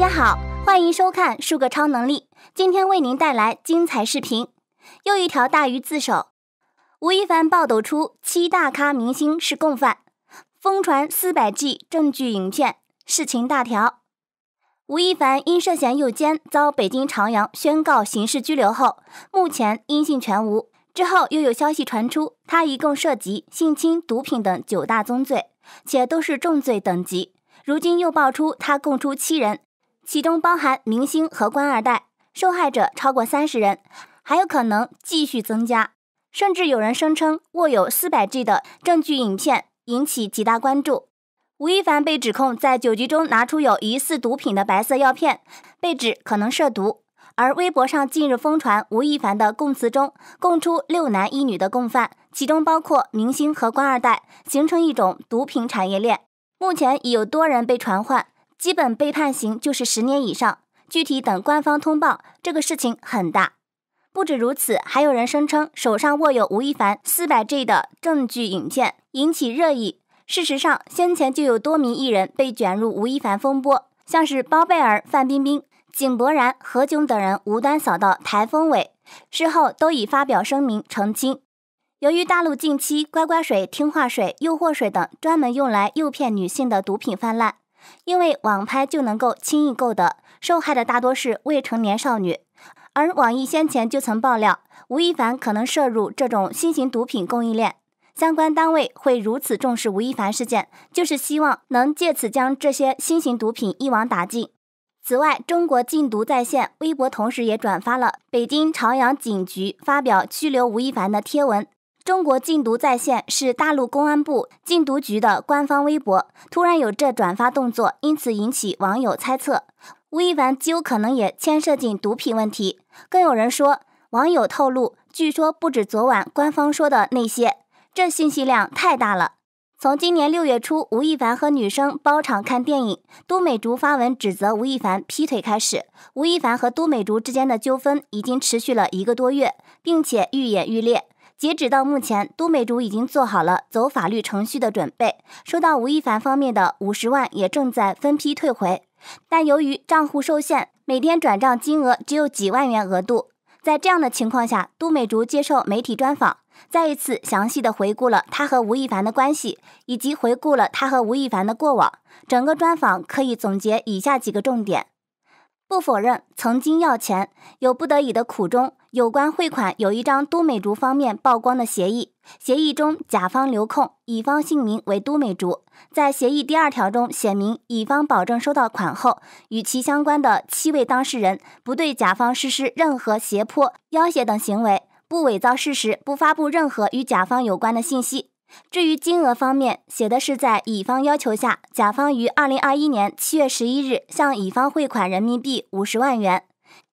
大家好，欢迎收看《数个超能力》，今天为您带来精彩视频。又一条大鱼自首，吴亦凡暴抖出七大咖明星是共犯，疯传四百 G 证据影片，事情大条。吴亦凡因涉嫌诱奸遭北京朝阳宣告刑事拘留后，目前音信全无。之后又有消息传出，他一共涉及性侵、毒品等九大宗罪，且都是重罪等级。如今又爆出他供出七人。其中包含明星和官二代，受害者超过三十人，还有可能继续增加。甚至有人声称握有四百 G 的证据影片，引起极大关注。吴亦凡被指控在酒局中拿出有疑似毒品的白色药片，被指可能涉毒。而微博上近日疯传吴亦凡的供词中，供出六男一女的共犯，其中包括明星和官二代，形成一种毒品产业链。目前已有多人被传唤。基本被判刑就是十年以上，具体等官方通报。这个事情很大，不止如此，还有人声称手上握有吴亦凡四百 G 的证据影片，引起热议。事实上，先前就有多名艺人被卷入吴亦凡风波，像是包贝尔、范冰冰、井柏然、何炅等人无端扫到台风尾，事后都已发表声明澄清。由于大陆近期“乖乖水”、“听话水”、“诱惑水”等专门用来诱骗女性的毒品泛滥。因为网拍就能够轻易购得，受害的大多是未成年少女，而网易先前就曾爆料吴亦凡可能涉入这种新型毒品供应链。相关单位会如此重视吴亦凡事件，就是希望能借此将这些新型毒品一网打尽。此外，中国禁毒在线微博同时也转发了北京朝阳警局发表拘留吴亦凡的贴文。中国禁毒在线是大陆公安部禁毒局的官方微博，突然有这转发动作，因此引起网友猜测，吴亦凡极有可能也牵涉进毒品问题。更有人说，网友透露，据说不止昨晚官方说的那些，这信息量太大了。从今年六月初，吴亦凡和女生包场看电影，都美竹发文指责吴亦凡劈腿开始，吴亦凡和都美竹之间的纠纷已经持续了一个多月，并且愈演愈烈。截止到目前，都美竹已经做好了走法律程序的准备，收到吴亦凡方面的五十万也正在分批退回，但由于账户受限，每天转账金额只有几万元额度。在这样的情况下，都美竹接受媒体专访，再一次详细的回顾了他和吴亦凡的关系，以及回顾了他和吴亦凡的过往。整个专访可以总结以下几个重点。不否认曾经要钱，有不得已的苦衷。有关汇款，有一张都美竹方面曝光的协议，协议中甲方留空，乙方姓名为都美竹。在协议第二条中写明，乙方保证收到款后，与其相关的七位当事人不对甲方实施任何胁迫、要挟等行为，不伪造事实，不发布任何与甲方有关的信息。至于金额方面，写的是在乙方要求下，甲方于二零二一年七月十一日向乙方汇款人民币五十万元，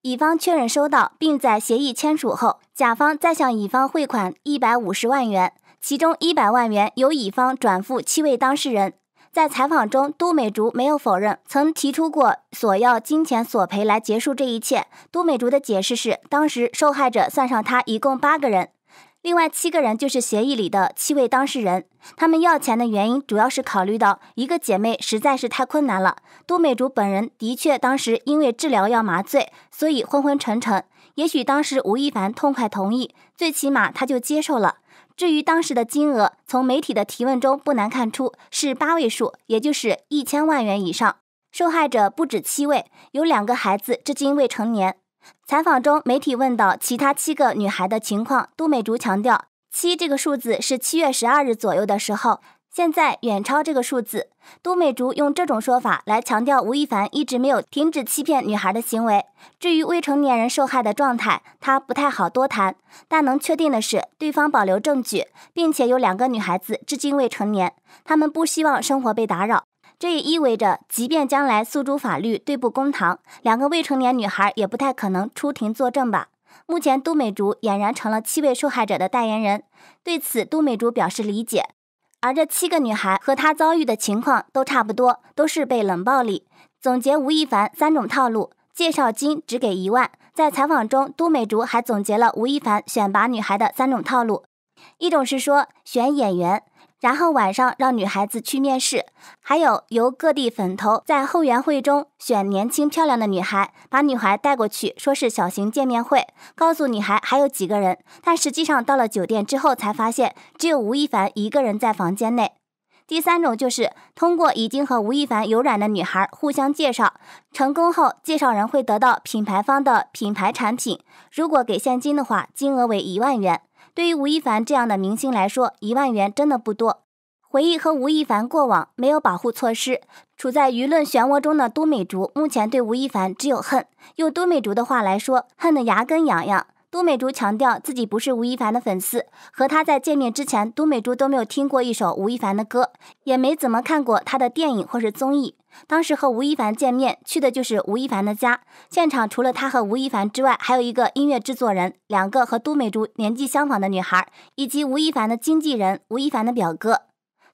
乙方确认收到，并在协议签署后，甲方再向乙方汇款一百五十万元，其中一百万元由乙方转付七位当事人。在采访中，杜美竹没有否认曾提出过索要金钱索赔来结束这一切。杜美竹的解释是，当时受害者算上他一共八个人。另外七个人就是协议里的七位当事人，他们要钱的原因主要是考虑到一个姐妹实在是太困难了。杜美竹本人的确当时因为治疗要麻醉，所以昏昏沉沉。也许当时吴亦凡痛快同意，最起码他就接受了。至于当时的金额，从媒体的提问中不难看出是八位数，也就是一千万元以上。受害者不止七位，有两个孩子至今未成年。采访中，媒体问到其他七个女孩的情况，杜美竹强调，七这个数字是七月十二日左右的时候，现在远超这个数字。杜美竹用这种说法来强调吴亦凡一直没有停止欺骗女孩的行为。至于未成年人受害的状态，他不太好多谈，但能确定的是，对方保留证据，并且有两个女孩子至今未成年，他们不希望生活被打扰。这也意味着，即便将来诉诸法律对簿公堂，两个未成年女孩也不太可能出庭作证吧。目前，杜美竹俨然成了七位受害者的代言人。对此，杜美竹表示理解。而这七个女孩和她遭遇的情况都差不多，都是被冷暴力。总结吴亦凡三种套路：介绍金只给一万。在采访中，杜美竹还总结了吴亦凡选拔女孩的三种套路，一种是说选演员。然后晚上让女孩子去面试，还有由各地粉头在后援会中选年轻漂亮的女孩，把女孩带过去，说是小型见面会，告诉女孩还有几个人，但实际上到了酒店之后才发现只有吴亦凡一个人在房间内。第三种就是通过已经和吴亦凡有染的女孩互相介绍，成功后介绍人会得到品牌方的品牌产品，如果给现金的话，金额为一万元。对于吴亦凡这样的明星来说，一万元真的不多。回忆和吴亦凡过往没有保护措施，处在舆论漩涡中的都美竹目前对吴亦凡只有恨。用都美竹的话来说，恨得牙根痒痒。都美竹强调自己不是吴亦凡的粉丝，和他在见面之前，都美竹都没有听过一首吴亦凡的歌，也没怎么看过他的电影或是综艺。当时和吴亦凡见面，去的就是吴亦凡的家。现场除了他和吴亦凡之外，还有一个音乐制作人，两个和都美竹年纪相仿的女孩，以及吴亦凡的经纪人、吴亦凡的表哥。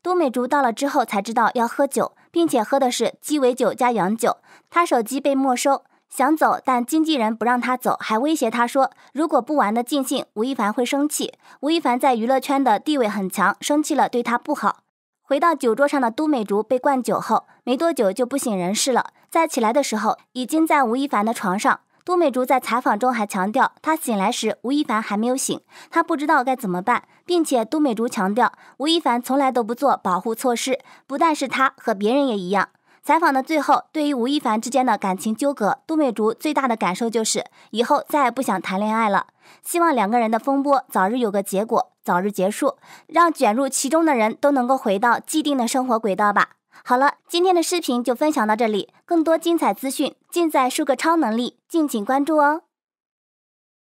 都美竹到了之后才知道要喝酒，并且喝的是鸡尾酒加洋酒。他手机被没收。想走，但经纪人不让他走，还威胁他说：“如果不玩的尽兴，吴亦凡会生气。”吴亦凡在娱乐圈的地位很强，生气了对他不好。回到酒桌上的都美竹被灌酒后，没多久就不省人事了。再起来的时候，已经在吴亦凡的床上。都美竹在采访中还强调，她醒来时吴亦凡还没有醒，她不知道该怎么办。并且都美竹强调，吴亦凡从来都不做保护措施，不但是他，和别人也一样。采访的最后，对于吴亦凡之间的感情纠葛，杜美竹最大的感受就是以后再也不想谈恋爱了。希望两个人的风波早日有个结果，早日结束，让卷入其中的人都能够回到既定的生活轨道吧。好了，今天的视频就分享到这里，更多精彩资讯尽在“数个超能力”，敬请关注哦。